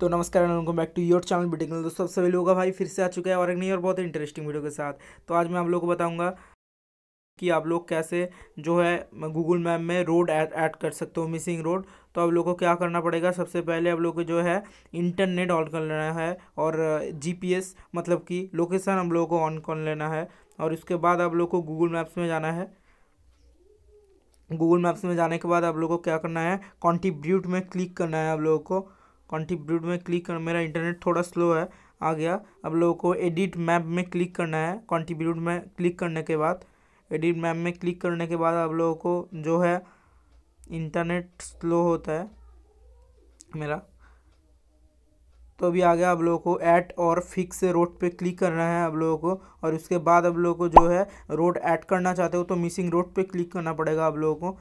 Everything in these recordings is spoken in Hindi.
तो नमस्कार welcome back to your channel बिटिंग दोस्तों सब सभी लोगों का भाई फिर से आ चुका है और एक नई और बहुत इंटरेस्टिंग वीडियो के साथ तो आज मैं आप लोगों को बताऊंगा कि आप लोग कैसे जो है गूगल मैप में रोड ऐड कर सकते हो मिसिंग रोड तो आप लोग को क्या करना पड़ेगा सबसे पहले आप लोग को जो है इंटरनेट ऑन कर लेना है और एस uh, मतलब कि लोकेशन हम लोगों को ऑन कर लेना है और उसके बाद आप लोग को गूगल मैप्स में जाना है गूगल मैप्स में जाने के बाद आप लोग को क्या करना है कॉन्ट्रीब्यूट में क्लिक करना है आप लोगों को कॉन्ट्रीब्यूट में क्लिक करना मेरा इंटरनेट थोड़ा स्लो है आ गया अब लोगों को एडिट मैप में क्लिक करना है कॉन्ट्रीब्यूट में क्लिक करने के बाद एडिट मैप में क्लिक करने के बाद आप लोगों को जो है इंटरनेट स्लो होता है मेरा तो अभी आ गया आप लोगों को ऐट और फिक्स रोड पे क्लिक करना है आप लोगों को और उसके बाद आप लोगों को जो है रोड ऐड करना चाहते हो तो मिसिंग रोड पे क्लिक करना पड़ेगा आप लोगों को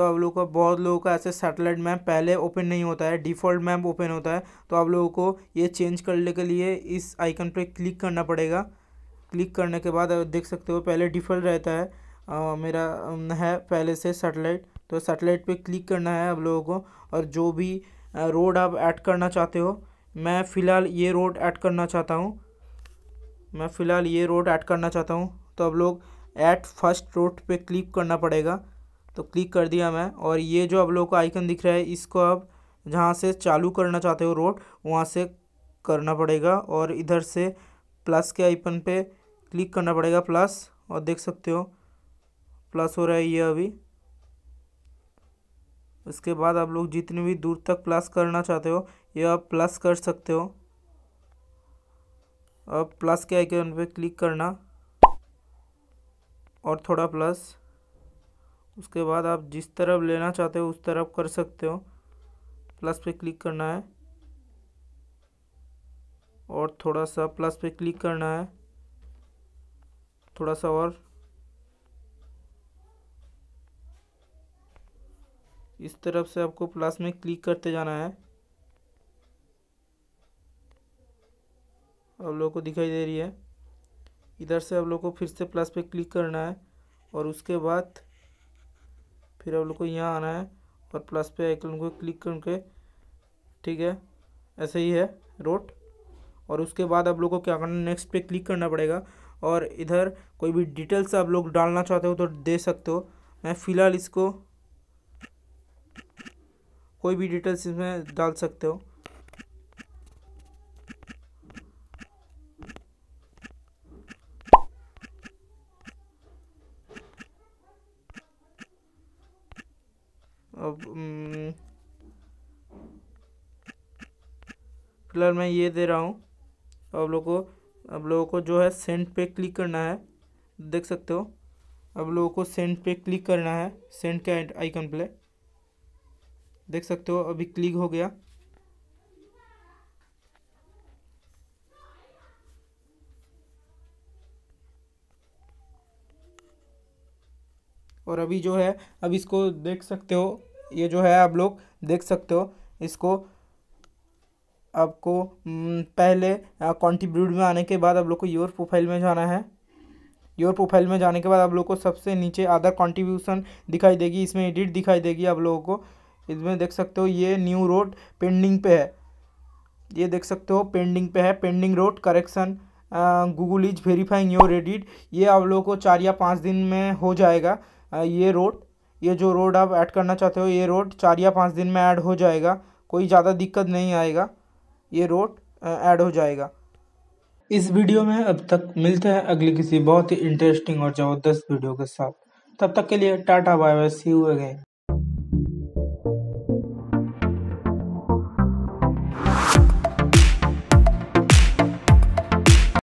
तो आप लोगों का बहुत लोगों का ऐसे सेटेलाइट मैप पहले ओपन नहीं होता है डिफ़ॉल्ट मैप ओपन होता है तो आप लोगों को ये चेंज करने के लिए इस आइकन पर क्लिक करना पड़ेगा क्लिक करने के बाद देख सकते हो पहले डिफ़ॉल्ट रहता है आ, मेरा है पहले से सेटेलाइट तो सेटेलाइट पे क्लिक करना है आप लोगों को और जो भी रोड आप ऐड करना चाहते हो मैं फ़िलहाल ये रोड ऐड करना चाहता हूँ मैं फ़िलहाल ये रोड ऐड करना चाहता हूँ तो आप लोग ऐट फर्स्ट रोड पे क्लिक करना पड़ेगा तो क्लिक कर दिया मैं और ये जो आप लोग को आइकन दिख रहा है इसको आप जहाँ से चालू करना चाहते हो रोड वहाँ से करना पड़ेगा और इधर से प्लस के आइकन पे क्लिक करना पड़ेगा प्लस और देख सकते हो प्लस हो रहा है ये अभी उसके बाद आप लोग जितनी भी दूर तक प्लस करना चाहते हो ये आप प्लस कर सकते हो अब प्लस के आइकन पे क्लिक करना और थोड़ा प्लस उसके बाद आप जिस तरफ लेना चाहते हो उस तरफ कर सकते हो प्लस पे क्लिक करना है और थोड़ा सा प्लस पे क्लिक करना है थोड़ा सा और इस तरफ से आपको प्लस में क्लिक करते जाना है आप लोगों को दिखाई दे रही है इधर से आप लोगों को फिर से प्लस पे क्लिक करना है और उसके बाद फिर आप लोग को यहाँ आना है और प्लस पे आइकन को क्लिक करके ठीक है ऐसे ही है रोट और उसके बाद आप लोग को क्या करना नेक्स्ट पे क्लिक करना पड़ेगा और इधर कोई भी डिटेल्स आप लोग डालना चाहते हो तो दे सकते हो मैं फ़िलहाल इसको कोई भी डिटेल्स इसमें डाल सकते हो फिलहाल मैं ये दे रहा हूँ आप लोगों को आप लोगों को जो है सेंड पे क्लिक करना है देख सकते हो आप लोगों को सेंड पे क्लिक करना है सेंड के आइकन पे देख सकते हो अभी क्लिक हो गया और अभी जो है अब इसको देख सकते हो ये जो है आप लोग देख सकते हो इसको आपको हम्म, पहले कॉन्ट्रीब्यूट में आने के बाद आप लोग को योर प्रोफाइल में जाना है योर प्रोफाइल में जाने के बाद आप लोग को सबसे नीचे अदर कॉन्ट्रीब्यूशन दिखाई देगी इसमें एडिट दिखाई देगी आप लोगों को इसमें देख सकते हो ये न्यू रोड पेंडिंग पे है ये देख सकते हो पेंडिंग पे है pending road correction Google is verifying your edit ये आप लोगों को चार या पाँच दिन में हो जाएगा ये रोड ये जो रोड आप ऐड करना चाहते हो ये रोड चार या पाँच दिन में ऐड हो जाएगा कोई ज़्यादा दिक्कत नहीं आएगा ये रोड ऐड हो जाएगा इस वीडियो में अब तक मिलते हैं अगली किसी बहुत ही इंटरेस्टिंग और ज़बरदस्त वीडियो के साथ तब तक के लिए tata bye bye see you again